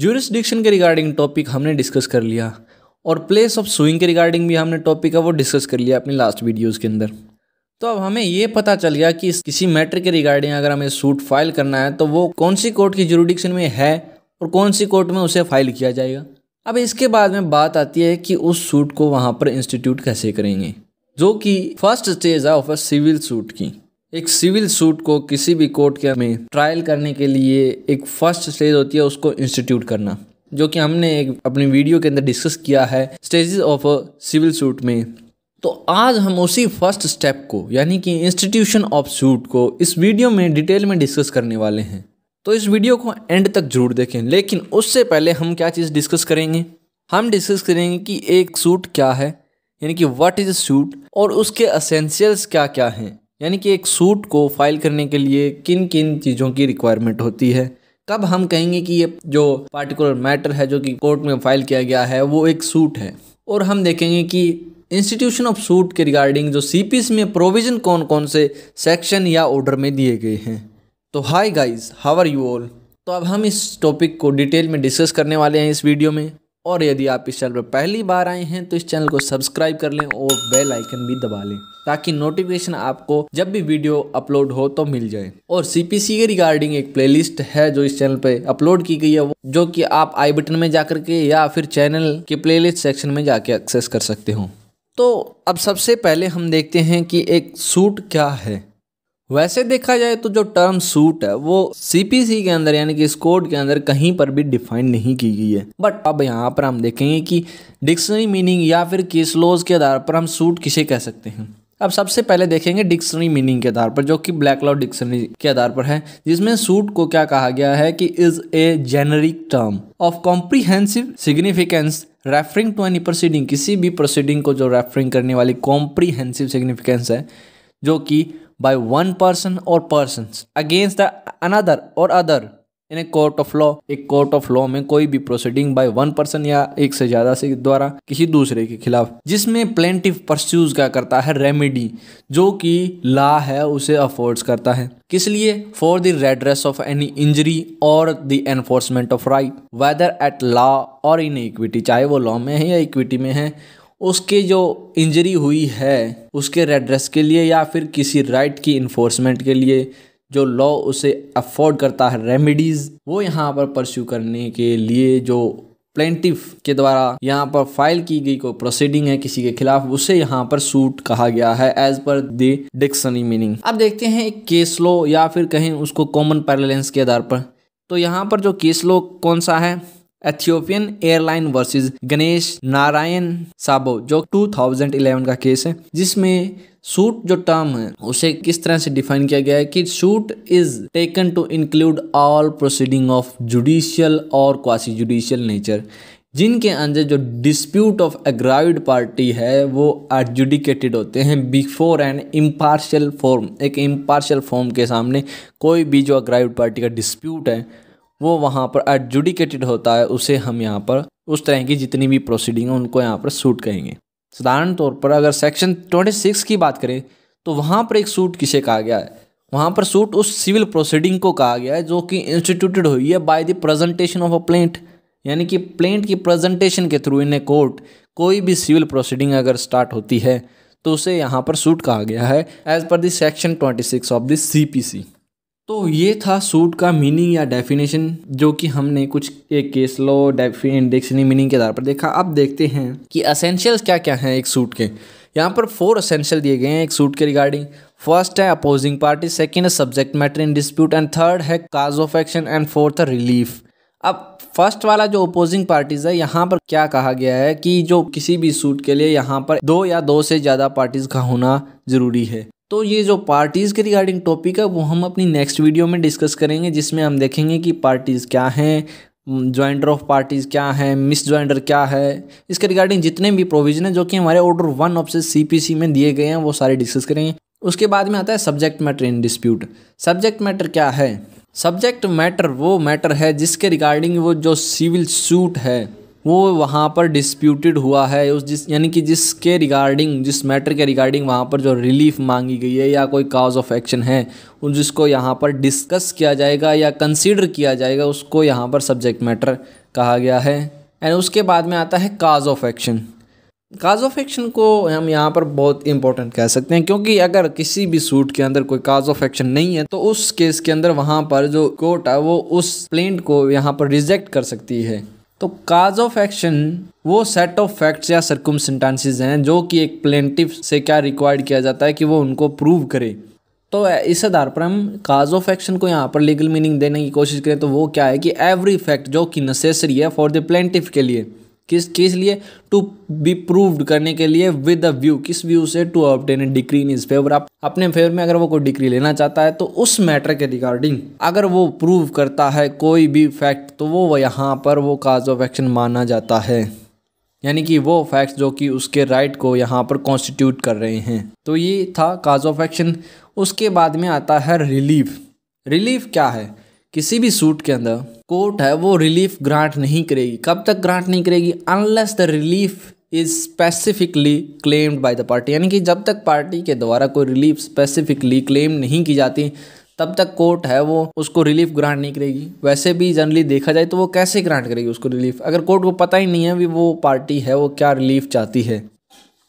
Jurisdiction के regarding topic हमने discuss कर लिया और प्लेस ऑफ सुइंग के रिगार्डिंग भी हमने टॉपिक है वो डिस्कस कर लिया अपनी लास्ट वीडियोज़ के अंदर तो अब हमें ये पता चल गया कि किसी मैटर के रिगार्डिंग अगर हमें सूट फाइल करना है तो वो कौन सी कोर्ट की जुरुडिक्शन में है और कौन सी कोर्ट में उसे फाइल किया जाएगा अब इसके बाद में बात आती है कि उस सूट को वहाँ पर इंस्टीट्यूट कैसे करेंगे जो कि फर्स्ट स्टेज है ऑफ अ सिविल सूट की एक सिविल सूट को किसी भी कोर्ट के में ट्रायल करने के लिए एक फर्स्ट स्टेज होती है उसको इंस्टीट्यूट करना जो कि हमने एक अपनी वीडियो के अंदर डिस्कस किया है स्टेजेस ऑफ सिविल सूट में तो आज हम उसी फर्स्ट स्टेप को यानी कि इंस्टीट्यूशन ऑफ सूट को इस वीडियो में डिटेल में डिस्कस करने वाले हैं तो इस वीडियो को एंड तक जरूर देखें लेकिन उससे पहले हम क्या चीज़ डिस्कस करेंगे हम डिस्कस करेंगे कि एक सूट क्या है यानी कि व्हाट इज़ सूट और उसके असेंशियल्स क्या क्या हैं यानी कि एक सूट को फाइल करने के लिए किन किन चीज़ों की रिक्वायरमेंट होती है कब हम कहेंगे कि ये जो पार्टिकुलर मैटर है जो कि कोर्ट में फाइल किया गया है वो एक सूट है और हम देखेंगे कि इंस्टीट्यूशन ऑफ सूट के रिगार्डिंग जो सी में प्रोविज़न कौन कौन से सेक्शन या ऑर्डर में दिए गए हैं तो hi guys how are you all तो अब हम इस टॉपिक को डिटेल में डिस्कस करने वाले हैं इस वीडियो में और यदि आप इस चैनल पर पहली बार आए हैं तो इस चैनल को सब्सक्राइब कर लें और बेल आइकन भी दबा लें ताकि नोटिफिकेशन आपको जब भी वीडियो अपलोड हो तो मिल जाए और सीपीसी के रिगार्डिंग एक प्लेलिस्ट है जो इस चैनल पर अपलोड की गई है वो जो कि आप आई बटन में जा के या फिर चैनल के प्ले सेक्शन में जाके एक्सेस कर सकते हो तो अब सबसे पहले हम देखते हैं कि एक सूट क्या है वैसे देखा जाए तो जो टर्म सूट है वो सीपीसी के अंदर यानी कि इस कोड के अंदर कहीं पर भी डिफाइन नहीं की गई है बट अब यहाँ पर हम देखेंगे कि डिक्शनरी मीनिंग या फिर केस लॉज के आधार पर हम सूट किसे कह सकते हैं अब सबसे पहले देखेंगे डिक्शनरी मीनिंग के आधार पर जो कि ब्लैक लॉ डिक्शनरी के आधार पर है जिसमें सूट को क्या कहा गया है कि is a generic term of comprehensive significance referring to any proceeding किसी भी प्रोसीडिंग को जो रेफरिंग करने वाली कॉम्प्रीहेंसिव सिग्निफिकेंस है जो कि by one person or persons against the another or other in a court of law एक कोर्ट ऑफ लॉ में कोई भी प्रोसीडिंग बाय वन पर्सन या एक से ज्यादा से द्वारा किसी दूसरे के खिलाफ जिसमें प्लेंटिव परस्यूज क्या करता है रेमेडी जो कि ला है उसे अफोर्ड्स करता है किस लिए for the redress of any injury और the enforcement of right whether at law और इन इक्विटी चाहे वो लॉ में है या इक्विटी में है उसके जो इंजरी हुई है उसके रेड्रेस के लिए या फिर किसी राइट की इन्फोर्समेंट के लिए जो लॉ उसे अफोर्ड करता है रेमेडीज़ वो यहाँ पर परस्यू करने के लिए जो प्लेंटिफ के द्वारा यहाँ पर फाइल की गई कोई प्रोसीडिंग है किसी के खिलाफ उसे यहाँ पर सूट कहा गया है एज पर द डिक्शनरी मीनिंग अब देखते हैं एक केस लो या फिर कहें उसको कॉमन पैरलेंस के आधार पर तो यहाँ पर जो केस लो कौन सा है Ethiopian airline versus Ganesh Narayan Saboo जो 2011 का केस है जिसमें सूट जो टर्म है उसे किस तरह से डिफाइन किया गया है कि suit is taken to include all proceeding of judicial और क्वासी जुडिशियल नेचर जिनके अंदर जो डिस्प्यूट ऑफ एग्राइड पार्टी है वो एडजुडिकेटेड होते हैं बिफोर एन इम्पार्शल फॉर्म एक इम्पार्शल फॉर्म के सामने कोई भी जो एग्राइड पार्टी का डिस्प्यूट है वो वहाँ पर एडजुडिकेटेड होता है उसे हम यहाँ पर उस तरह की जितनी भी प्रोसीडिंग है उनको यहाँ पर सूट कहेंगे साधारण तौर पर अगर सेक्शन 26 की बात करें तो वहाँ पर एक सूट किसे कहा गया है वहाँ पर सूट उस सिविल प्रोसीडिंग को कहा गया है जो कि इंस्टीट्यूटेड हुई है by the presentation of a plaint यानी कि प्लेंट की प्रेजेंटेशन के थ्रू इन ए कोर्ट कोई भी सिविल प्रोसीडिंग अगर स्टार्ट होती है तो उसे यहाँ पर सूट कहा गया है एज पर the section 26 of the C तो ये था सूट का मीनिंग या डेफिनेशन जो कि हमने कुछ एक केस लॉ डिक्शनरी मीनिंग के आधार पर देखा अब देखते हैं कि असेंशियल्स क्या क्या हैं एक सूट के यहाँ पर फोर असेंशियल दिए गए हैं एक सूट के रिगार्डिंग फर्स्ट है अपोजिंग पार्टी सेकेंड है subject matter in dispute and third है cause of action and fourth है रिलीफ अब फर्स्ट वाला जो अपोजिंग पार्टीज़ है यहाँ पर क्या कहा गया है कि जो किसी भी सूट के लिए यहाँ पर दो या दो से ज़्यादा पार्टीज़ का होना ज़रूरी है तो ये जो पार्टीज़ के रिगार्डिंग टॉपिक है वो हम अपनी नेक्स्ट वीडियो में डिस्कस करेंगे जिसमें हम देखेंगे कि पार्टीज़ क्या हैं ज्वाइंटर ऑफ पार्टीज़ क्या हैं मिस ज्वाइंटर क्या है इसके रिगार्डिंग जितने भी प्रोविजन हैं जो कि हमारे ऑर्डर वन ऑफ से सी में दिए गए हैं वो सारे डिस्कस करेंगे उसके बाद में आता है subject matter in dispute subject matter क्या है सब्जेक्ट मैटर वो मैटर है जिसके रिगार्डिंग वो जो सिविल सूट है वो वहाँ पर डिस्प्यूटेड हुआ है उस जिस यानी कि जिसके रिगार्डिंग जिस मैटर के रिगार्डिंग वहाँ पर जो रिलीफ मांगी गई है या कोई काज ऑफ एक्शन है उन जिसको यहाँ पर डिस्कस किया जाएगा या कंसीडर किया जाएगा उसको यहाँ पर सब्जेक्ट मैटर कहा गया है एंड उसके बाद में आता है cause of action cause of action को हम यहाँ पर बहुत इंपॉर्टेंट कह सकते हैं क्योंकि अगर किसी भी सूट के अंदर कोई काज ऑफ एक्शन नहीं है तो उस केस के अंदर वहाँ पर जो कोर्ट है वो उस प्लेंट को यहाँ पर रिजेक्ट कर सकती है तो काज ऑफ एक्शन वो सेट ऑफ फैक्ट्स या सरकुम हैं जो कि एक प्लेंटिव से क्या रिक्वायर्ड किया जाता है कि वो उनको प्रूव करे तो इस आधार पर हम काज ऑफ एक्शन को यहाँ पर लीगल मीनिंग देने की कोशिश करें तो वो क्या है कि एवरी फैक्ट जो कि नेसेसरी है फॉर द प्लेंटिव के लिए किस किस लिए टू बी प्रूव्ड करने के लिए विद अ व्यू किस व्यू से to obtain decree in his favour आप अपने फेवर में अगर वो कोई डिग्री लेना चाहता है तो उस मैटर के रिगार्डिंग अगर वो प्रूव करता है कोई भी फैक्ट तो वो यहाँ पर वो काज ऑफ एक्शन माना जाता है यानी कि वो फैक्ट्स जो कि उसके राइट को यहाँ पर कॉन्स्टिट्यूट कर रहे हैं तो ये था काज ऑफ एक्शन उसके बाद में आता है रिलीफ रिलीफ क्या है किसी भी सूट के अंदर कोर्ट है वो रिलीफ ग्रांट नहीं करेगी कब तक ग्रांट नहीं करेगी unless the relief is specifically claimed by the party यानी कि जब तक पार्टी के द्वारा कोई रिलीफ स्पेसिफिकली क्लेम नहीं की जाती तब तक कोर्ट है वो उसको रिलीफ ग्रांट नहीं करेगी वैसे भी जनरली देखा जाए तो वो कैसे ग्रांट करेगी उसको रिलीफ अगर कोर्ट को पता ही नहीं है भी वो पार्टी है वो क्या रिलीफ चाहती है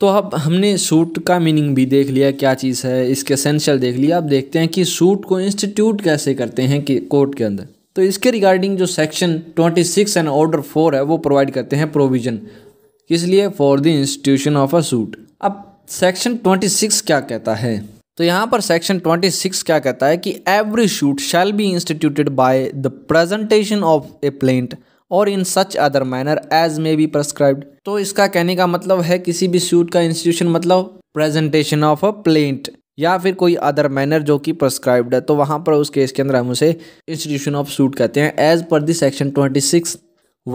तो अब हमने सूट का मीनिंग भी देख लिया क्या चीज़ है इसके असेंशियल देख लिया अब देखते हैं कि सूट को इंस्टीट्यूट कैसे करते हैं कि कोर्ट के अंदर तो इसके रिगार्डिंग जो section twenty six and order four है वो प्रोवाइड करते हैं प्रोविजन किस लिए for the institution of a suit अब सेक्शन ट्वेंटी सिक्स क्या कहता है तो यहाँ पर सेक्शन ट्वेंटी सिक्स क्या कहता है कि every suit shall be instituted by the presentation of a plaint और in such other manner as may be prescribed तो इसका कहने का मतलब है किसी भी सूट का इंस्टीट्यूशन मतलब प्रेजेंटेशन ऑफ अ प्लेंट या फिर कोई अदर मैनर जो कि प्रस्क्राइब्ड है तो वहाँ पर उस केस के अंदर हम उसे इंस्टीट्यूशन ऑफ सूट कहते हैं as per the section twenty six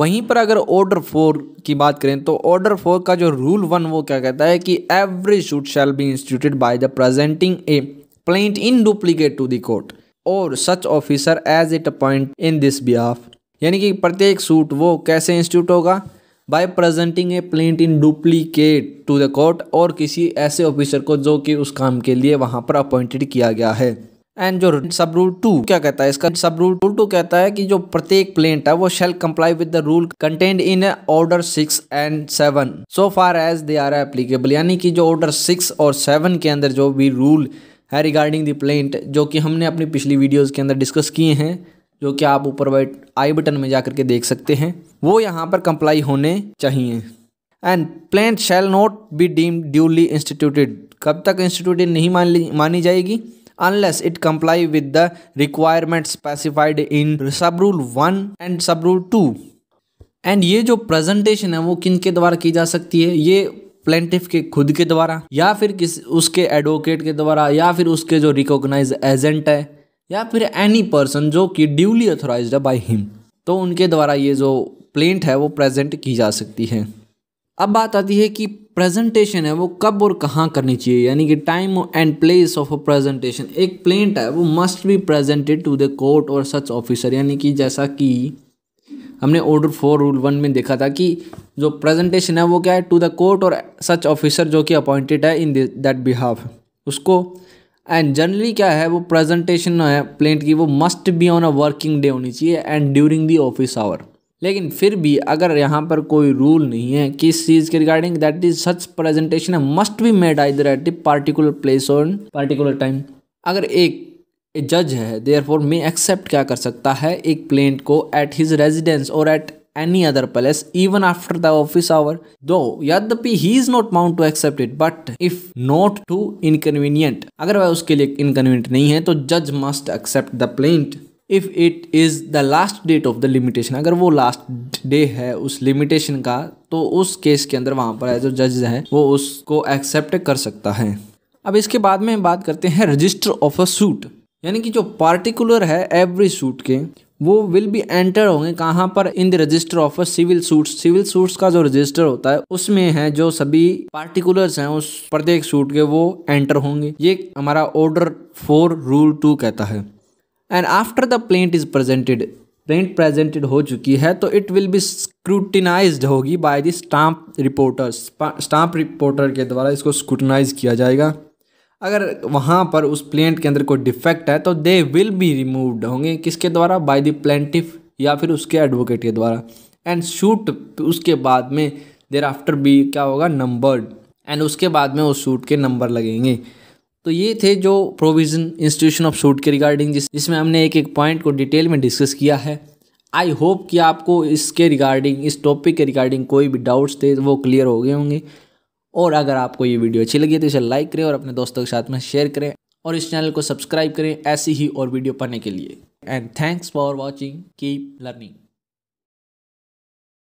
वहीं पर अगर ऑर्डर फोर की बात करें तो ऑर्डर फोर का जो रूल वन वो क्या कहता है कि every suit shall be instituted by the presenting a plaint in duplicate to the court और such officer as it appoint in this behalf यानी कि प्रत्येक सूट वो कैसे इंस्टीट्यूट होगा by presenting a plaint in duplicate to the court और किसी ऐसे ऑफिसर को जो कि उस काम के लिए वहाँ पर अपॉइंटेड किया गया है एंड जो सब रूल टू क्या कहता है इसका सब रूल टू टू कहता है कि जो प्रत्येक प्लेंट है वो shall comply with the rule contained in order six and seven so far as they are applicable यानी कि जो ऑर्डर सिक्स और सेवन के अंदर जो भी रूल है रिगार्डिंग द प्लेंट जो कि हमने अपनी पिछली वीडियोज़ के अंदर डिस्कस किए हैं जो कि आप ऊपर वाइट आई बटन में जा करके देख सकते हैं वो यहाँ पर कंप्लाई होने चाहिए and plaint shall not be deem duly instituted कब तक इंस्टीट्यूटेड नहीं मान ली मानी जाएगी unless it comply with the requirement specified in sub rule one and sub rule two and ये जो प्रेजेंटेशन है वो किन के द्वारा की जा सकती है ये प्लेंटिफ के खुद के द्वारा या फिर किस उसके एडवोकेट के द्वारा या फिर उसके जो रिकोगनाइज एजेंट है या फिर एनी पर्सन जो कि ड्यूली अथोराइज है बाई हिम तो उनके द्वारा ये जो प्लेंट है वो प्रेजेंट की जा सकती है अब बात आती है कि प्रेजेंटेशन है वो कब और कहाँ करनी चाहिए यानी कि time and place of a presentation एक प्लेंट है वो must be presented to the court और सच ऑफिसर यानी कि जैसा कि हमने ऑर्डर फोर रूल वन में देखा था कि जो प्रेजेंटेशन है वो क्या है टू द कोर्ट और सच ऑफिसर जो कि अपॉइंटेड है इन दैट बिहाफ उसको एंड जनरली क्या है वो प्रेजेंटेशन है प्लेंट की वो must be on a working day होनी चाहिए and during the office hour लेकिन फिर भी अगर यहाँ पर कोई रूल नहीं है किस चीज़ के regarding that is such presentation must be made either at the particular place और पार्टिकुलर टाइम अगर एक जज है देयर फॉर मे एक्सेप्ट क्या कर सकता है एक प्लेंट को एट हिज रेजिडेंस और at any other palace even after the office hour. Though यद्यपि he is not bound to accept it, but if not too inconvenient, अगर वह उसके लिए inconvenient नहीं है तो judge must accept the plaint. If it is the last date of the limitation अगर वो लास्ट डे है उस लिमिटेशन का तो उस केस के अंदर वहाँ पर जो जज है वो उसको एक्सेप्ट कर सकता है अब इसके बाद में बात करते हैं रजिस्टर ऑफ अ सूट यानी कि जो पार्टिकुलर है एवरी सूट के वो विल बी एंटर होंगे कहाँ पर in the register of civil suits civil suits का जो रजिस्टर होता है उसमें है जो सभी पार्टिकुलर्स हैं उस प्रत्येक सूट के वो एंटर होंगे ये हमारा ऑर्डर फोर रूल टू कहता है and after the plaint is presented plaint presented हो चुकी है तो इट विल बी स्क्रूटिनाइज होगी by the stamp reporters stamp reporter के द्वारा इसको स्क्रूटनाइज किया जाएगा अगर वहाँ पर उस प्लेंट के अंदर कोई डिफेक्ट है तो दे विल बी रिमूव्ड होंगे किसके द्वारा बाय द प्लेंटिफ या फिर उसके एडवोकेट के द्वारा एंड शूट उसके बाद में देर आफ्टर बी क्या होगा नंबर्ड एंड उसके बाद में उस शूट के नंबर लगेंगे तो ये थे जो प्रोविज़न इंस्टीट्यूशन ऑफ शूट के रिगार्डिंग जिस जिसमें हमने एक एक पॉइंट को डिटेल में डिस्कस किया है आई होप कि आपको इसके रिगार्डिंग इस टॉपिक के रिगार्डिंग कोई भी डाउट्स थे वो क्लियर हो गए होंगे और अगर आपको ये वीडियो अच्छी लगी तो इसे लाइक करें और अपने दोस्तों के साथ में शेयर करें और इस चैनल को सब्सक्राइब करें ऐसी ही और वीडियो पाने के लिए and thanks for watching keep learning